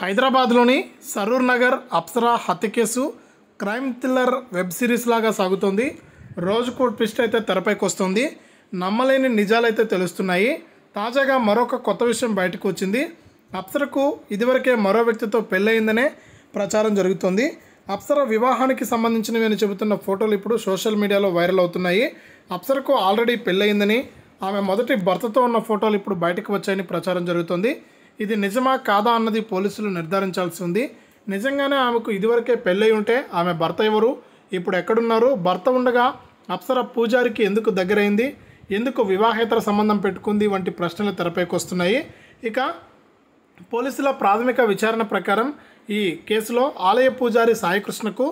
హైదరాబాద్లోని సరూర్ నగర్ అప్సరా హత్య case crime thriller web series లాగా సాగుతోంది కోట్ ట్విస్ట్ అయితే తెరపైకి వస్తుంది నమ్మలేని నిజాలైతే తెలుస్తున్నాయి తాజాగా మరొక కొత్త విషయం బయటకు వచ్చింది అప్సరకు ఇదివరకే మరో వ్యక్తితో పెళ్ళయిందనే ప్రచారం జరుగుతుంది అప్సర వివాహానికి సంబంధించినవి అని చెబుతున్న ఫోటోలు ఇప్పుడు సోషల్ మీడియాలో వైరల్ అవుతున్నాయి అప్సరకు ఆల్రెడీ పెళ్ళయిందని ఆమె మొదటి భర్తతో ఉన్న ఫోటోలు ఇప్పుడు బయటకు వచ్చాయని ప్రచారం జరుగుతుంది ఇది నిజమా కాదా అన్నది పోలీసులు నిర్ధారించాల్సి ఉంది నిజంగానే ఆమెకు ఇదివరకే పెళ్ళై ఉంటే ఆమె భర్త ఎవరు ఇప్పుడు ఎక్కడున్నారు భర్త ఉండగా అప్సర పూజారికి ఎందుకు దగ్గరైంది ఎందుకు వివాహేతర సంబంధం పెట్టుకుంది వంటి ప్రశ్నలు తెరపైకొస్తున్నాయి ఇక పోలీసుల ప్రాథమిక విచారణ ప్రకారం ఈ కేసులో ఆలయ పూజారి సాయికృష్ణకు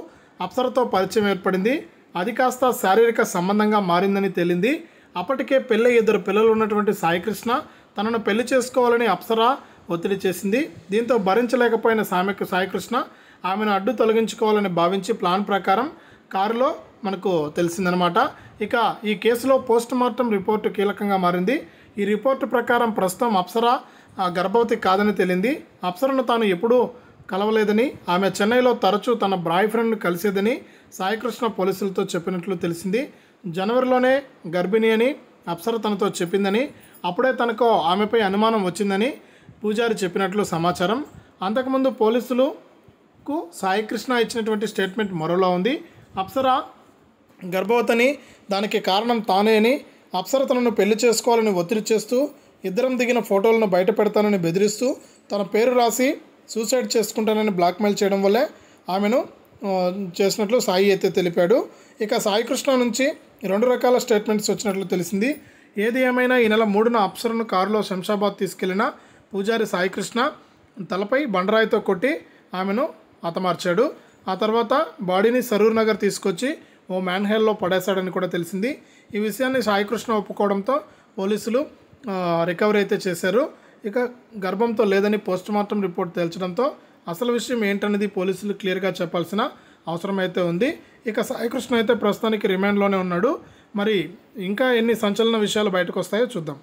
అప్సరతో పరిచయం ఏర్పడింది అది కాస్త శారీరక సంబంధంగా మారిందని తేలింది అప్పటికే పెళ్ళై ఇద్దరు పిల్లలు ఉన్నటువంటి సాయికృష్ణ తనను పెళ్లి చేసుకోవాలని అప్సరా ఒత్తిడి చేసింది దీంతో భరించలేకపోయిన సామెకు సాయికృష్ణ ఆమెను అడ్డు తొలగించుకోవాలని భావించి ప్లాన్ ప్రకారం కారులో మనకు తెలిసిందనమాట ఇక ఈ కేసులో పోస్ట్ మార్టం రిపోర్టు కీలకంగా మారింది ఈ రిపోర్టు ప్రకారం ప్రస్తుతం అప్సరా గర్భవతి కాదని తేలింది అప్సరను తాను ఎప్పుడూ కలవలేదని ఆమె చెన్నైలో తరచూ తన బాయ్ ఫ్రెండ్ను కలిసేదని సాయికృష్ణ పోలీసులతో చెప్పినట్లు తెలిసింది జనవరిలోనే గర్భిణి అని అప్సర తనతో చెప్పిందని అప్పుడే తనకు ఆమెపై అనుమానం వచ్చిందని పూజారి చెప్పినట్లు సమాచారం అంతకుముందు పోలీసులకు సాయికృష్ణ ఇచ్చినటువంటి స్టేట్మెంట్ మరోలా ఉంది అప్సర గర్భవతని దానికి కారణం తానే అని అప్సర తనను పెళ్లి చేసుకోవాలని ఒత్తిడి చేస్తూ ఇద్దరం దిగిన ఫోటోలను బయట పెడతానని బెదిరిస్తూ తన పేరు రాసి సూసైడ్ చేసుకుంటానని బ్లాక్మెయిల్ చేయడం వల్లే ఆమెను చేసినట్లు సాయి అయితే తెలిపాడు ఇక సాయికృష్ణ నుంచి రెండు రకాల స్టేట్మెంట్స్ వచ్చినట్లు తెలిసింది ఏది ఏమైనా ఈ నెల మూడున అప్సరను కారులో శంషాబాద్ తీసుకెళ్లిన పూజారి సాయికృష్ణ తలపై బండరాయితో కొట్టి ఆమెను హతమార్చాడు ఆ తర్వాత బాడీని సరూర్ నగర్ తీసుకొచ్చి ఓ మ్యాన్హెల్లో పడేశాడని కూడా తెలిసింది ఈ విషయాన్ని సాయికృష్ణ ఒప్పుకోవడంతో పోలీసులు రికవరీ అయితే చేశారు ఇక గర్భంతో లేదని పోస్ట్ మార్టం రిపోర్ట్ తేల్చడంతో అసలు విషయం ఏంటనేది పోలీసులు క్లియర్గా చెప్పాల్సిన అవసరం అయితే ఉంది ఇక సాయికృష్ణ అయితే ప్రస్తుతానికి రిమాండ్లోనే ఉన్నాడు మరి ఇంకా ఎన్ని సంచలన విషయాలు బయటకు వస్తాయో చూద్దాం